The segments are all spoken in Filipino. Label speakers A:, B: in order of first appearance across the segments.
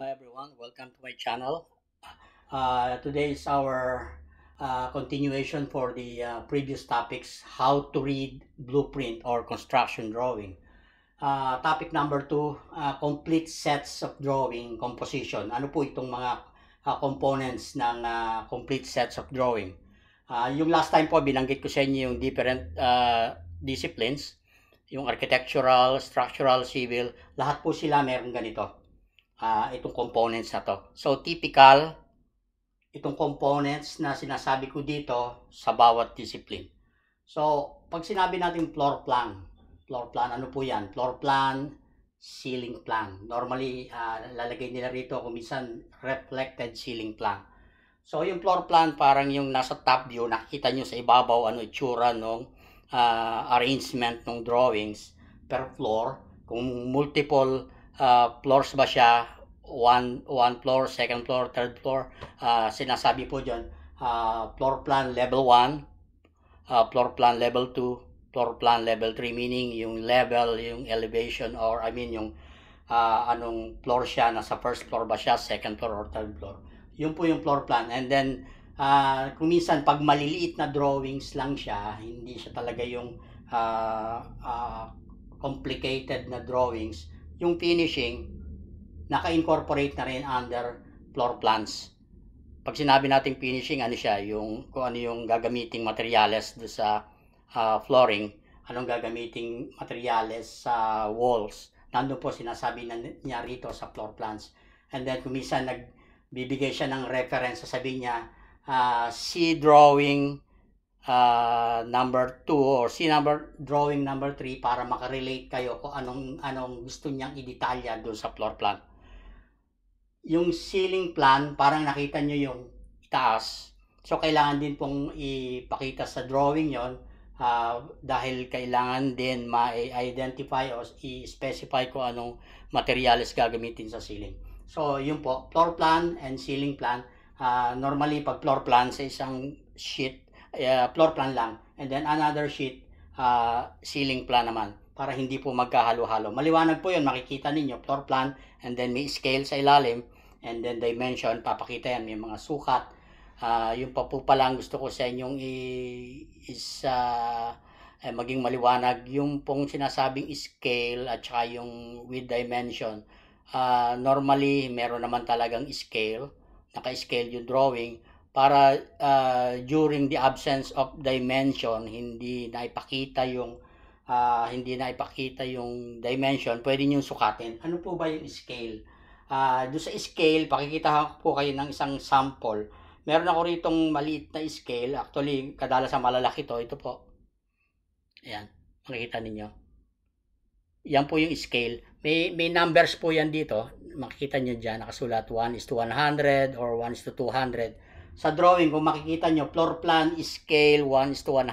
A: Hi everyone, welcome to my channel. Uh, today is our uh, continuation for the uh, previous topics, how to read blueprint or construction drawing. Uh, topic number 2, uh, complete sets of drawing composition. Ano po itong mga uh, components ng uh, complete sets of drawing? Uh, yung last time po, binanggit ko sa inyo yung different uh, disciplines, yung architectural, structural, civil, lahat po sila meron ganito uh, itong components na to. So, typical, itong components na sinasabi ko dito sa bawat discipline. So, pag sinabi natin floor plan, floor plan, ano po yan? Floor plan, ceiling plan. Normally, uh, lalagay nila rito kung minsan reflected ceiling plan. So, yung floor plan, parang yung nasa top view, nakikita nyo sa ibabaw ano itsura nung uh, arrangement ng drawings per floor. Kung multiple uh, floors ba siya, one, one floor, second floor, third floor, uh, sinasabi po diyan uh, ah, floor plan level 1, uh, floor plan level 2, floor plan level 3, meaning yung level, yung elevation, or I mean yung uh, anong floor siya, nasa first floor ba siya, second floor, or third floor. Yun po yung floor plan. And then, uh, kung minsan, pag maliliit na drawings lang siya, hindi siya talaga yung uh, uh, complicated na drawings, yung finishing, naka-incorporate na rin under floor plans. Pag sinabi nating finishing, ano siya, yung, kung ano yung gagamiting materials do sa uh, flooring, anong gagamiting materials sa uh, walls. Nandun po sinasabi na niya rito sa floor plans. And then kung minsan nagbibigay siya ng reference, sabi niya, uh, see drawing uh, number 2 or si number drawing number 3 para makarelate kayo kung anong anong gusto niyang idetalya doon sa floor plan. Yung ceiling plan, parang nakita niyo yung taas. So kailangan din pong ipakita sa drawing 'yon uh, ah, dahil kailangan din ma-identify o i-specify ko anong materials gagamitin sa ceiling. So yun po, floor plan and ceiling plan. Uh, normally pag floor plan sa isang sheet uh, floor plan lang. And then another sheet, uh, ceiling plan naman para hindi po magkahalo-halo. Maliwanag po yun, makikita ninyo, floor plan, and then may scale sa ilalim, and then dimension, papakita yan, may mga sukat. Uh, ah, yung pa po pala ang gusto ko sa inyong i- is, uh, eh, maging maliwanag, yung pong sinasabing scale at saka yung with dimension. Uh, normally, meron naman talagang scale, naka-scale yung drawing, para uh, during the absence of dimension hindi na ipakita yung uh, hindi na ipakita yung dimension pwede niyo sukatin ano po ba yung scale uh, ah, do sa scale pakikita ko po kayo ng isang sample meron ako ritong maliit na scale actually kadalasan malalaki to ito po ayan makikita ninyo yan po yung scale. May, may numbers po yan dito. Makikita niyo diyan nakasulat 1 is to 100 or 1 is to 200 sa drawing, kung makikita nyo, floor plan scale 1 is to 100,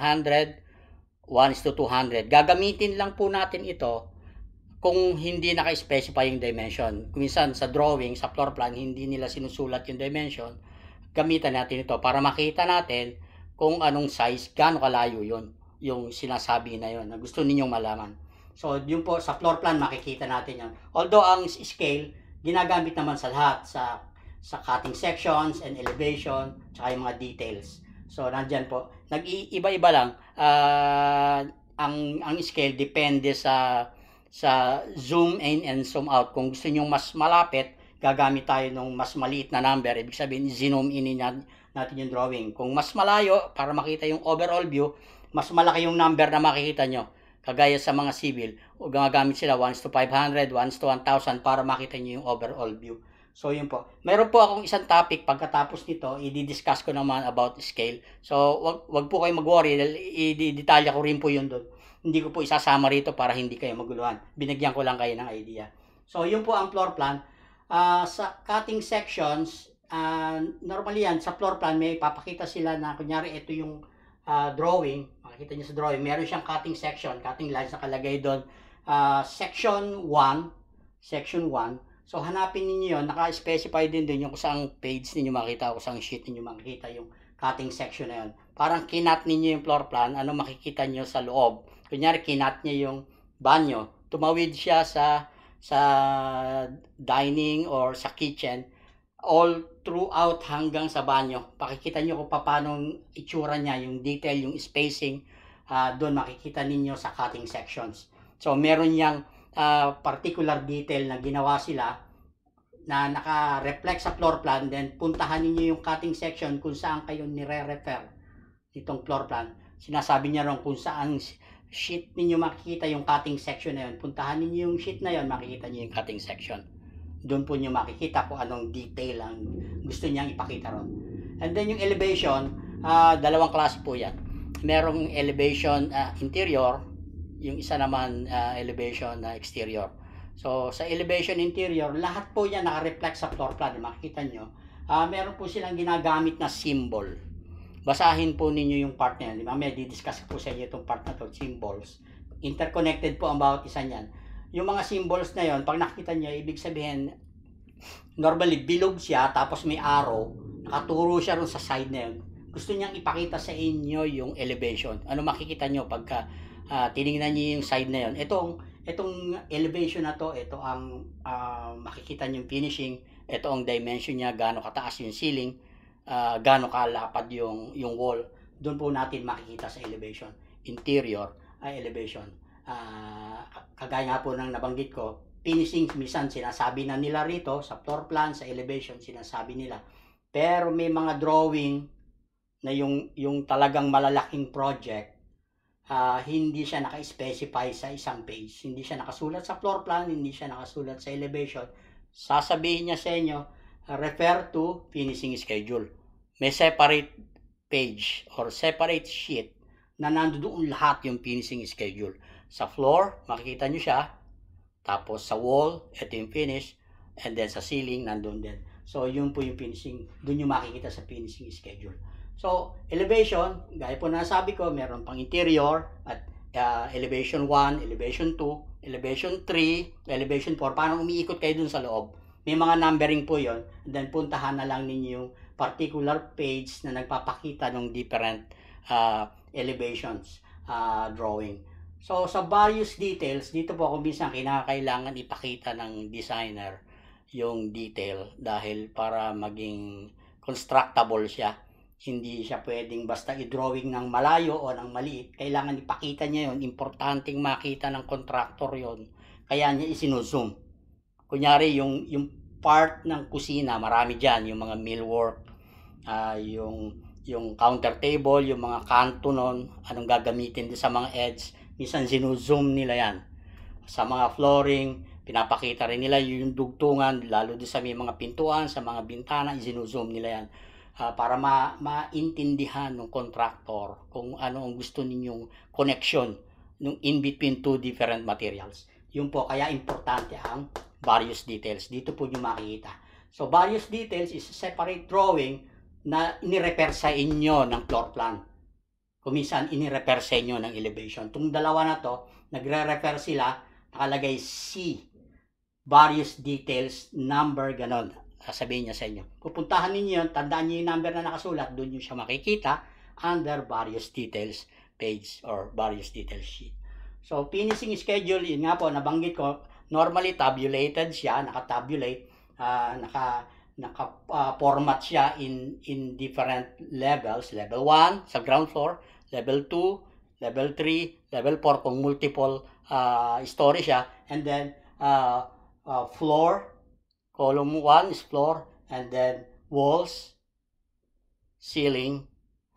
A: 1 is to 200. Gagamitin lang po natin ito kung hindi naka-specify yung dimension. Minsan sa drawing, sa floor plan, hindi nila sinusulat yung dimension. Gamitan natin ito para makita natin kung anong size, gaano kalayo yon yung sinasabi na yon na gusto ninyong malaman. So, yun po, sa floor plan, makikita natin yan. Although, ang scale, ginagamit naman sa lahat, sa sa cutting sections and elevation, tsaka yung mga details. So, nandyan po. Nag-iiba-iba lang uh, ang, ang scale depende sa sa zoom in and zoom out. Kung gusto niyo mas malapit, gagamit tayo ng mas maliit na number. Ibig sabihin, zoom in natin yung drawing. Kung mas malayo, para makita yung overall view, mas malaki yung number na makikita nyo. Kagaya sa mga civil, o gagamit sila 1 to 500, 1 to 1,000 para makita nyo yung overall view. So, yun po. Meron po akong isang topic pagkatapos nito, i-discuss ko naman about scale. So, wag, wag po kayo mag-worry, i-detalya ko rin po yun doon. Hindi ko po isasama rito para hindi kayo maguluhan. Binagyan ko lang kayo ng idea. So, yun po ang floor plan. Uh, sa cutting sections, uh, normally yan, sa floor plan, may papakita sila na, kunyari, ito yung uh, drawing. Makikita niyo sa drawing, meron siyang cutting section, cutting lines na kalagay doon. Uh, section 1, section 1, So, hanapin niyo yun. Naka-specify din din yung kusang page ninyo makita, o kusang sheet ninyo makita yung cutting section na yun. Parang kinat ninyo yung floor plan, ano makikita nyo sa loob. Kunyari, kinat nyo yung banyo. Tumawid siya sa sa dining or sa kitchen all throughout hanggang sa banyo. Pakikita nyo kung paano itsura niya, yung detail, yung spacing. Uh, ah, doon makikita ninyo sa cutting sections. So, meron niyang uh, particular detail na ginawa sila na naka-reflect sa floor plan, then puntahan niyo yung cutting section kung saan kayo nire-refer nitong floor plan. Sinasabi niya ron kung saan sheet niyo makikita yung cutting section na yun. Puntahan niyo yung sheet na yun, makikita niyo yung cutting section. Doon po niyo makikita kung anong detail ang gusto niyang ipakita ron. And then yung elevation, uh, dalawang class po yan. Merong elevation uh, interior yung isa naman uh, elevation na uh, exterior. So, sa elevation interior, lahat po yan naka-reflect sa floor plan. Makikita nyo, uh, meron po silang ginagamit na symbol. Basahin po ninyo yung part na yan. Mamaya, didiscuss po sa inyo itong part na to, symbols. Interconnected po ang bawat isa niyan. Yung mga symbols na yon, pag nakita nyo, ibig sabihin, normally bilog siya, tapos may arrow, nakaturo siya rin sa side na yun. Gusto niyang ipakita sa inyo yung elevation. Ano makikita nyo pagka uh, ah, tiningnan niyo yung side na yon. Itong itong elevation na to, ito ang uh, makikita niyo yung finishing, ito ang dimension niya, gaano kataas yung ceiling, uh, gaano kalapad yung yung wall. Doon po natin makikita sa elevation, interior ay uh, elevation. Uh, kagaya nga po ng nabanggit ko, finishing minsan sinasabi na nila rito sa floor plan, sa elevation sinasabi nila. Pero may mga drawing na yung yung talagang malalaking project uh, hindi siya naka-specify sa isang page. Hindi siya nakasulat sa floor plan, hindi siya nakasulat sa elevation. Sasabihin niya sa inyo, refer to finishing schedule. May separate page or separate sheet na nandoon lahat yung finishing schedule. Sa floor, makikita niyo siya. Tapos sa wall, ito yung finish. And then sa ceiling, nandoon din. So, yun po yung finishing. Doon yung makikita sa finishing schedule. So, elevation, gaya po na sabi ko, meron pang interior at uh, elevation 1, elevation 2, elevation 3, elevation 4. Paano umiikot kayo dun sa loob? May mga numbering po yon And then, puntahan na lang ninyo yung particular page na nagpapakita ng different uh, elevations uh, drawing. So, sa various details, dito po kung minsan kinakailangan ipakita ng designer yung detail dahil para maging constructable siya hindi siya pwedeng basta i-drawing ng malayo o ng maliit. Kailangan ipakita niya yon Importanting makita ng contractor yon Kaya niya isinuzoom. Kunyari, yung, yung part ng kusina, marami dyan. Yung mga millwork, uh, yung, yung counter table, yung mga kanto nun, anong gagamitin din sa mga edge. Minsan sinuzoom nila yan. Sa mga flooring, pinapakita rin nila yung dugtungan, lalo din sa mga pintuan, sa mga bintana, isinuzoom nila yan uh, para ma maintindihan ng contractor kung ano ang gusto ninyong connection ng in between two different materials. Yun po, kaya importante ang various details. Dito po nyo makikita. So, various details is separate drawing na inirefer sa inyo ng floor plan. Kumisan, inirefer sa inyo ng elevation. Itong dalawa na to, nagre-refer sila, nakalagay C, various details, number, ganon sasabihin niya sa inyo. Pupuntahan ninyo yun, tandaan niyo yung number na nakasulat, doon niyo siya makikita under various details page or various detail sheet. So, finishing schedule, yun nga po, nabanggit ko, normally tabulated siya, naka-tabulate, uh, naka naka-format ah, siya in in different levels, level 1 sa ground floor, level 2, level 3, level 4 kung multiple uh, story siya, and then uh, uh, floor column 1 is floor, and then walls, ceiling,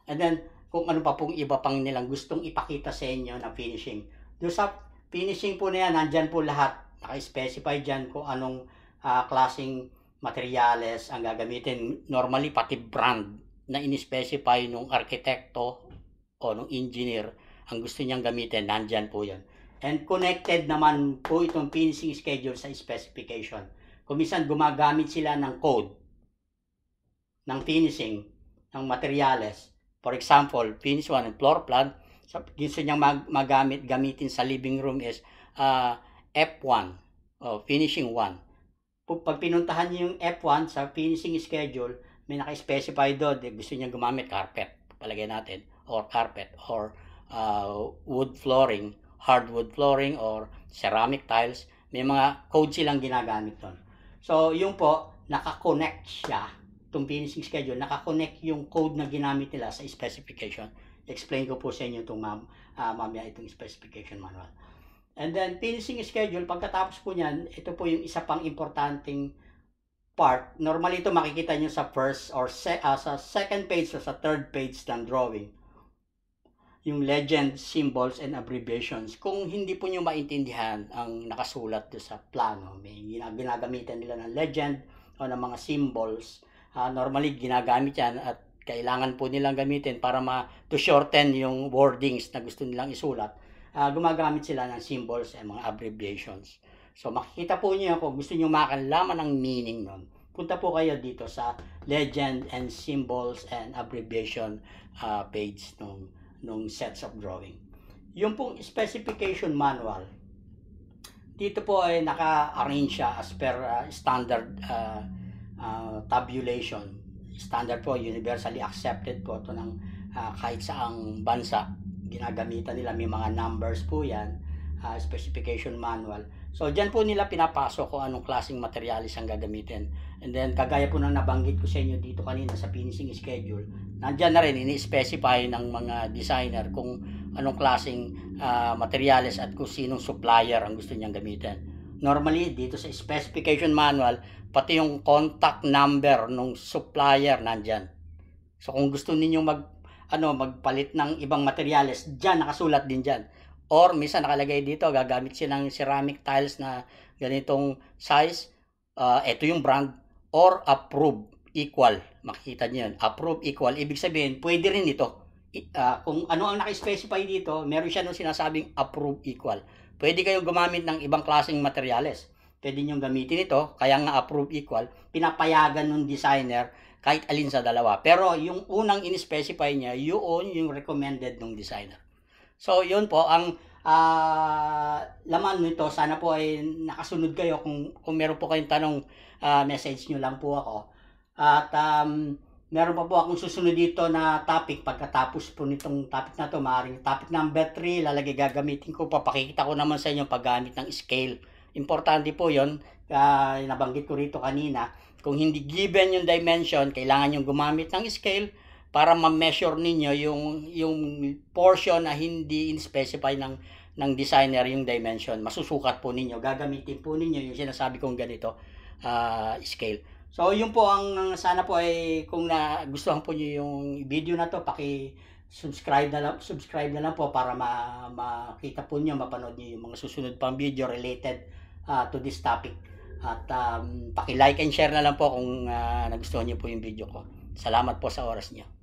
A: and then kung ano pa pong iba pang nilang gustong ipakita sa inyo na finishing. Doon sa finishing po na yan, nandyan po lahat. Naka-specify dyan kung anong uh, klaseng materyales ang gagamitin. Normally, pati brand na in-specify nung arkitekto o nung engineer ang gusto niyang gamitin, nandyan po yan. And connected naman po itong finishing schedule sa specification kumisan gumagamit sila ng code, ng finishing, ng materials. For example, finish one and floor plan, so, gusto niyang mag magamit, gamitin sa living room is uh, ah, F1, o finishing 1. Pag pinuntahan niyo yung F1 sa finishing schedule, may naka-specify doon, eh, gusto niya gumamit carpet, palagay natin, or carpet, or uh, wood flooring, hardwood flooring, or ceramic tiles. May mga code silang ginagamit doon. So, yung po, nakakonect siya, itong finishing schedule, nakakonect yung code na ginamit nila sa specification. Explain ko po sa inyo itong ma'am, uh, ah, mamaya itong specification manual. And then, finishing schedule, pagkatapos po niyan, ito po yung isa pang importanting part. Normally ito makikita nyo sa first or se, uh, sa second page or sa third page ng drawing yung legend, symbols, and abbreviations. Kung hindi po nyo maintindihan ang nakasulat do sa plano, may ginagamitan nila ng legend o ng mga symbols. Uh, normally, ginagamit yan at kailangan po nilang gamitin para ma to shorten yung wordings na gusto nilang isulat. Uh, gumagamit sila ng symbols and mga abbreviations. So makikita po niyo kung gusto niyo makalaman ang meaning nun. Punta po kayo dito sa Legend and Symbols and Abbreviation uh, page nung ng sets of drawing. Yung pong specification manual, dito po ay naka-arrange siya as per uh, standard uh, uh, tabulation. Standard po, universally accepted po ito ng uh, kahit saang bansa. Ginagamitan nila, may mga numbers po yan, uh, specification manual. So, dyan po nila pinapasok kung anong klaseng materialis ang gagamitin. And then, kagaya po nang nabanggit ko sa inyo dito kanina sa finishing schedule, Nandiyan na rin, ini-specify ng mga designer kung anong klasing uh, ah, materials at kung sinong supplier ang gusto niyang gamitin. Normally, dito sa specification manual, pati yung contact number ng supplier nandiyan. So kung gusto ninyong mag ano magpalit ng ibang materials, diyan nakasulat din diyan. Or misa nakalagay dito, gagamit siya ng ceramic tiles na ganitong size, uh, ah, ito yung brand or approved equal. Makikita niyo yun. Approve equal. Ibig sabihin, pwede rin ito. Uh, kung ano ang naka-specify dito, meron siya nung sinasabing approve equal. Pwede kayong gumamit ng ibang klaseng materyales. Pwede niyong gamitin ito, kaya nga approve equal, pinapayagan ng designer kahit alin sa dalawa. Pero yung unang in-specify niya, yun yung recommended ng designer. So, yun po ang uh, laman nito. Sana po ay nakasunod kayo. Kung, kung meron po kayong tanong, uh, message niyo lang po ako. At um, meron pa po akong susunod dito na topic pagkatapos po nitong topic na to maaaring topic number 3 lalagay gagamitin ko papakikita ko naman sa inyo paggamit ng scale importante po yon uh, ah, nabanggit ko rito kanina kung hindi given yung dimension kailangan yung gumamit ng scale para ma-measure ninyo yung yung portion na hindi in-specify ng ng designer yung dimension masusukat po ninyo gagamitin po ninyo yung sinasabi kong ganito uh, scale So, yun po ang sana po ay kung nagustuhan po niyo yung video na to, paki subscribe na lang, subscribe na lang po para ma, makita po niyo, mapanood niyo yung mga susunod pang video related uh, to this topic. At um, paki-like and share na lang po kung uh, nagustuhan niyo po yung video ko. Salamat po sa oras niyo.